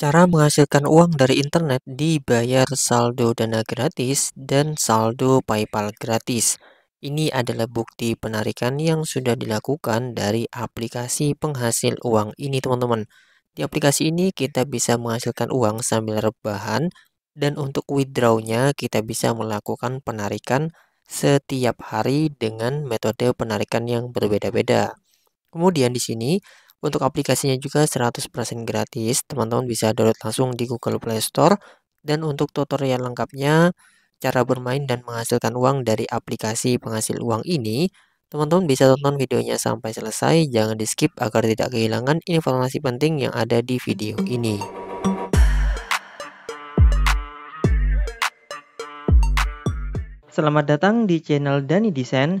Cara menghasilkan uang dari internet dibayar saldo dana gratis dan saldo PayPal gratis. Ini adalah bukti penarikan yang sudah dilakukan dari aplikasi penghasil uang ini teman-teman. Di aplikasi ini kita bisa menghasilkan uang sambil rebahan dan untuk withdrawnya kita bisa melakukan penarikan setiap hari dengan metode penarikan yang berbeda-beda. Kemudian di sini untuk aplikasinya juga 100% gratis, teman-teman bisa download langsung di Google Play Store. Dan untuk tutorial lengkapnya, cara bermain dan menghasilkan uang dari aplikasi penghasil uang ini, teman-teman bisa tonton videonya sampai selesai, jangan di skip agar tidak kehilangan informasi penting yang ada di video ini. Selamat datang di channel Dani Desain.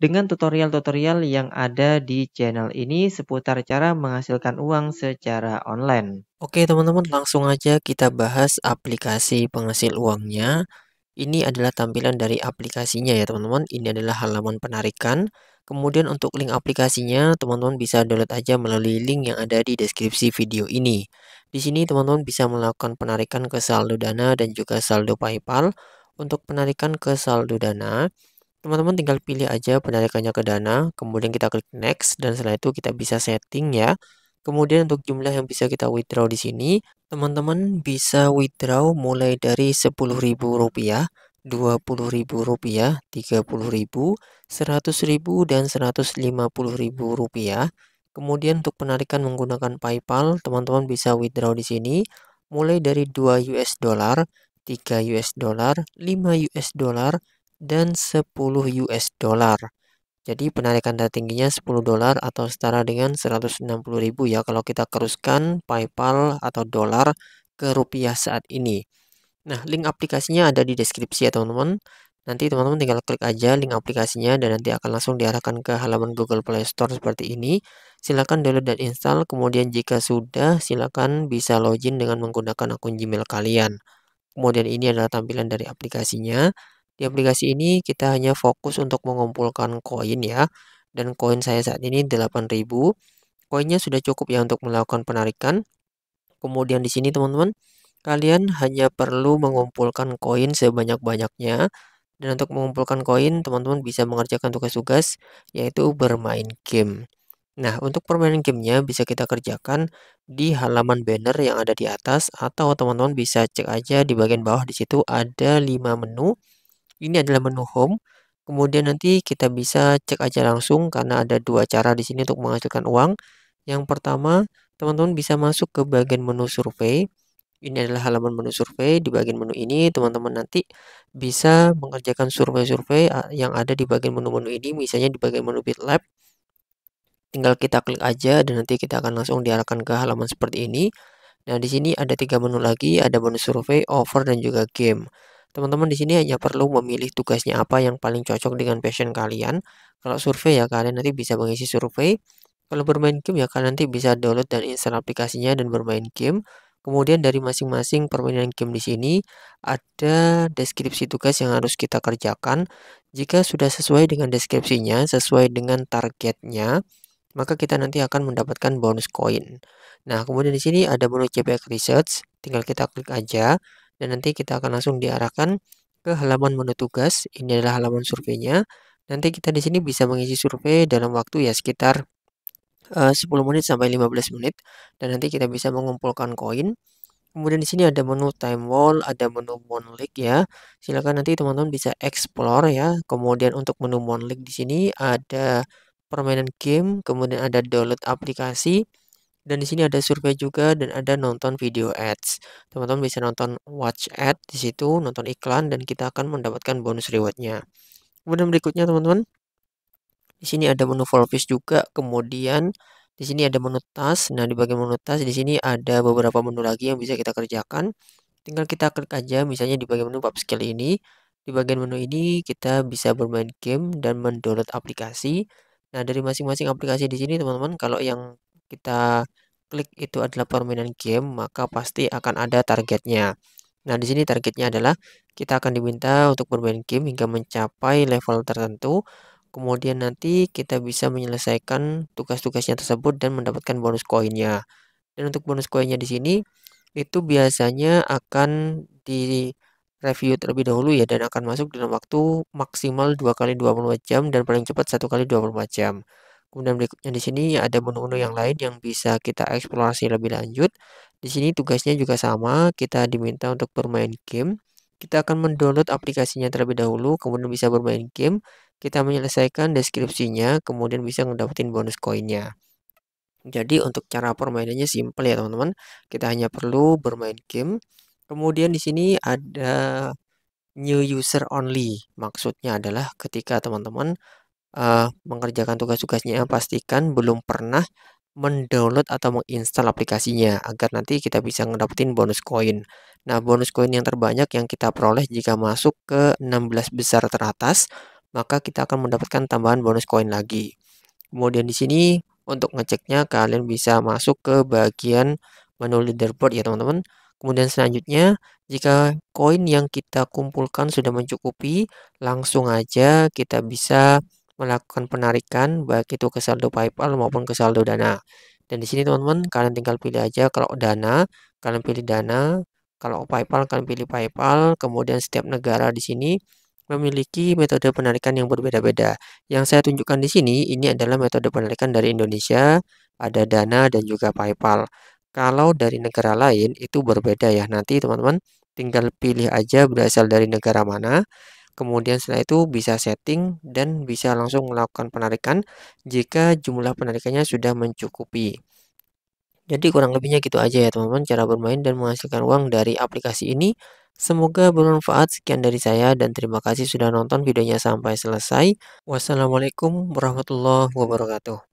dengan tutorial-tutorial yang ada di channel ini seputar cara menghasilkan uang secara online. Oke teman-teman, langsung aja kita bahas aplikasi penghasil uangnya. Ini adalah tampilan dari aplikasinya ya teman-teman. Ini adalah halaman penarikan. Kemudian untuk link aplikasinya, teman-teman bisa download aja melalui link yang ada di deskripsi video ini. Di sini teman-teman bisa melakukan penarikan ke saldo Dana dan juga saldo PayPal. Untuk penarikan ke saldo Dana, Teman-teman tinggal pilih aja penarikannya ke dana, kemudian kita klik next, dan setelah itu kita bisa setting ya. Kemudian untuk jumlah yang bisa kita withdraw di sini, teman-teman bisa withdraw mulai dari Rp10.000 Rp20.000, Rp30.000, Rp100.000, dan Rp150.000. Kemudian untuk penarikan menggunakan PayPal, teman-teman bisa withdraw di sini mulai dari 2 US dollar, 3 US dollar, 5 US dollar, dan 10 US dollar. Jadi penarikan tertingginya 10 dolar atau setara dengan 160.000 ya kalau kita keruskan PayPal atau dolar ke rupiah saat ini. Nah, link aplikasinya ada di deskripsi ya teman-teman. Nanti teman-teman tinggal klik aja link aplikasinya dan nanti akan langsung diarahkan ke halaman Google Play Store seperti ini. Silakan download dan install, kemudian jika sudah silakan bisa login dengan menggunakan akun Gmail kalian. Kemudian ini adalah tampilan dari aplikasinya. Di aplikasi ini kita hanya fokus untuk mengumpulkan koin ya. Dan koin saya saat ini 8000. Koinnya sudah cukup ya untuk melakukan penarikan. Kemudian di sini teman-teman, kalian hanya perlu mengumpulkan koin sebanyak-banyaknya. Dan untuk mengumpulkan koin, teman-teman bisa mengerjakan tugas-tugas yaitu bermain game. Nah, untuk permainan gamenya bisa kita kerjakan di halaman banner yang ada di atas atau teman-teman bisa cek aja di bagian bawah di situ ada 5 menu ini adalah menu home. Kemudian nanti kita bisa cek aja langsung karena ada dua cara di sini untuk menghasilkan uang. Yang pertama, teman-teman bisa masuk ke bagian menu survei. Ini adalah halaman menu survei. Di bagian menu ini, teman-teman nanti bisa mengerjakan survei-survei ah, yang ada di bagian menu-menu ini, misalnya di bagian menu BitLab. Tinggal kita klik aja dan nanti kita akan langsung diarahkan ke halaman seperti ini. Nah, di sini ada tiga menu lagi, ada menu survei, over, dan juga game. Teman-teman di sini hanya perlu memilih tugasnya apa yang paling cocok dengan passion kalian. Kalau survei ya kalian nanti bisa mengisi survei. Kalau bermain game ya kalian nanti bisa download dan install aplikasinya dan bermain game. Kemudian dari masing-masing permainan game di sini ada deskripsi tugas yang harus kita kerjakan. Jika sudah sesuai dengan deskripsinya, sesuai dengan targetnya, maka kita nanti akan mendapatkan bonus koin. Nah, kemudian di sini ada menu CPX Research, tinggal kita klik aja dan nanti kita akan langsung diarahkan ke halaman menu tugas. Ini adalah halaman surveinya. Nanti kita di sini bisa mengisi survei dalam waktu ya sekitar eh, uh, 10 menit sampai 15 menit dan nanti kita bisa mengumpulkan koin. Kemudian di sini ada menu time wall, ada menu monolith ya. Silakan nanti teman-teman bisa explore ya. Kemudian untuk menu monolith di sini ada permainan game, kemudian ada download aplikasi, dan di sini ada survei juga dan ada nonton video ads. Teman-teman bisa nonton watch ad di situ, nonton iklan dan kita akan mendapatkan bonus rewardnya. Kemudian berikutnya teman-teman, di sini ada menu office juga, kemudian di sini ada menu tas. Nah, di bagian menu tas di sini ada beberapa menu lagi yang bisa kita kerjakan. Tinggal kita klik aja misalnya di bagian menu pop skill ini. Di bagian menu ini kita bisa bermain game dan mendownload aplikasi. Nah, dari masing-masing aplikasi di sini teman-teman kalau yang kita klik itu adalah permainan game, maka pasti akan ada targetnya. Nah, di sini targetnya adalah kita akan diminta untuk bermain game hingga mencapai level tertentu. Kemudian nanti kita bisa menyelesaikan tugas-tugasnya tersebut dan mendapatkan bonus koinnya. Dan untuk bonus koinnya di sini itu biasanya akan di review terlebih dahulu ya dan akan masuk dalam waktu maksimal dua kali 24 jam dan paling cepat satu kali 24 jam. Kemudian berikutnya di sini ada menu-menu yang lain yang bisa kita eksplorasi lebih lanjut. Di sini tugasnya juga sama, kita diminta untuk bermain game. Kita akan mendownload aplikasinya terlebih dahulu, kemudian bisa bermain game. Kita menyelesaikan deskripsinya, kemudian bisa mendapatkan bonus koinnya. Jadi untuk cara permainannya simple ya teman-teman. Kita hanya perlu bermain game. Kemudian di sini ada new user only. Maksudnya adalah ketika teman-teman uh, mengerjakan tugas-tugasnya, pastikan belum pernah mendownload atau menginstal aplikasinya agar nanti kita bisa ngedapetin bonus koin. Nah, bonus koin yang terbanyak yang kita peroleh jika masuk ke 16 besar teratas, maka kita akan mendapatkan tambahan bonus koin lagi. Kemudian di sini untuk ngeceknya kalian bisa masuk ke bagian menu leaderboard ya teman-teman. Kemudian selanjutnya, jika koin yang kita kumpulkan sudah mencukupi, langsung aja kita bisa melakukan penarikan baik itu ke saldo PayPal maupun ke saldo Dana. Dan di sini teman-teman kalian tinggal pilih aja kalau Dana kalian pilih Dana, kalau PayPal kalian pilih PayPal, kemudian setiap negara di sini memiliki metode penarikan yang berbeda-beda. Yang saya tunjukkan di sini ini adalah metode penarikan dari Indonesia, ada Dana dan juga PayPal. Kalau dari negara lain itu berbeda ya. Nanti teman-teman tinggal pilih aja berasal dari negara mana. Kemudian setelah itu bisa setting dan bisa langsung melakukan penarikan jika jumlah penarikannya sudah mencukupi. Jadi kurang lebihnya gitu aja ya teman-teman cara bermain dan menghasilkan uang dari aplikasi ini. Semoga bermanfaat. Sekian dari saya dan terima kasih sudah nonton videonya sampai selesai. Wassalamualaikum warahmatullahi wabarakatuh.